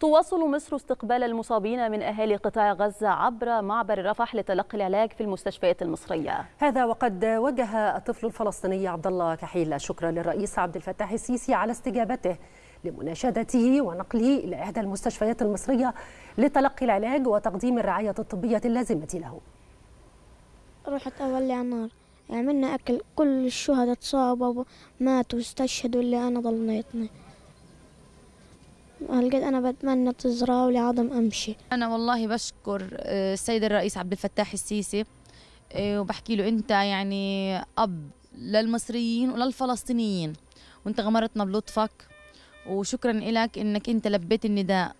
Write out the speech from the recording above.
تواصل مصر استقبال المصابين من أهالي قطاع غزة عبر معبر رفح لتلقي العلاج في المستشفيات المصرية هذا وقد وجه الطفل الفلسطيني عبد الله كحيل شكرا للرئيس عبد الفتاح السيسي على استجابته لمناشدته ونقله إلى إحدى المستشفيات المصرية لتلقي العلاج وتقديم الرعاية الطبية اللازمة له رحت أولع النار عملنا أكل كل الشهداء تصابوا ماتوا واستشهدوا اللي أنا ضليتني هالقد أنا بتمنى تزرع ولعدم أمشي أنا والله بشكر آه، السيد الرئيس عبد الفتاح السيسي آه، وبحكي له أنت يعني أب للمصريين وللفلسطينيين وأنت غمرتنا بلطفك وشكرا لك أنك أنت لبيت النداء